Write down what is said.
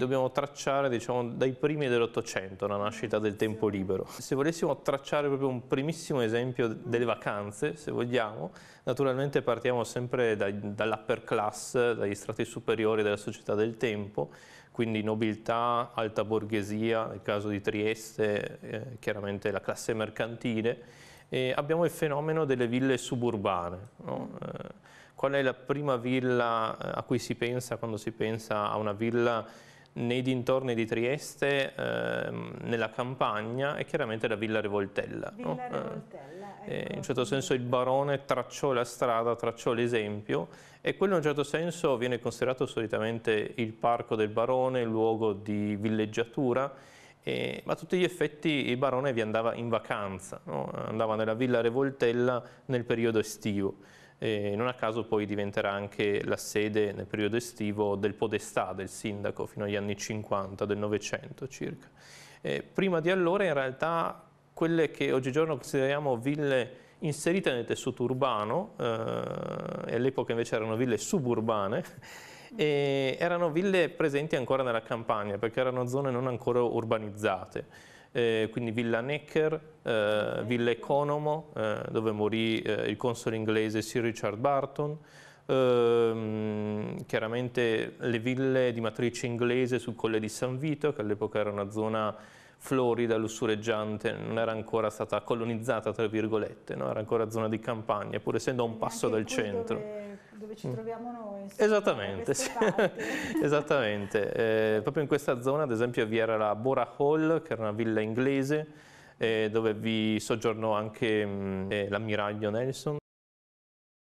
Dobbiamo tracciare diciamo, dai primi dell'Ottocento la nascita del tempo libero. Se volessimo tracciare proprio un primissimo esempio delle vacanze, se vogliamo, naturalmente partiamo sempre da, dall'upper class, dagli strati superiori della società del tempo, quindi nobiltà, alta borghesia, nel caso di Trieste eh, chiaramente la classe mercantile, e abbiamo il fenomeno delle ville suburbane. No? Eh, qual è la prima villa eh, a cui si pensa quando si pensa a una villa nei dintorni di Trieste, eh, nella campagna e chiaramente la Villa Revoltella. Villa no? Revoltella eh, in un ecco. certo senso il barone tracciò la strada, tracciò l'esempio e quello in un certo senso viene considerato solitamente il parco del barone, il luogo di villeggiatura, eh, ma a tutti gli effetti il barone vi andava in vacanza, no? andava nella Villa Revoltella nel periodo estivo e non a caso poi diventerà anche la sede nel periodo estivo del podestà del sindaco fino agli anni 50 del Novecento circa. Eh, prima di allora in realtà quelle che oggigiorno consideriamo ville inserite nel tessuto urbano, eh, all'epoca invece erano ville suburbane, erano ville presenti ancora nella campagna perché erano zone non ancora urbanizzate eh, quindi Villa Necker, eh, Villa Economo, eh, dove morì eh, il console inglese Sir Richard Barton, ehm, chiaramente le ville di matrice inglese sul Colle di San Vito, che all'epoca era una zona florida, lussureggiante, non era ancora stata colonizzata, tra virgolette, no? era ancora zona di campagna, pur essendo a un passo dal centro. Dove, dove ci troviamo noi. Insomma, esattamente, sì. esattamente. Eh, proprio in questa zona, ad esempio, vi era la Bora Hall, che era una villa inglese, eh, dove vi soggiornò anche mm, eh, l'ammiraglio Nelson.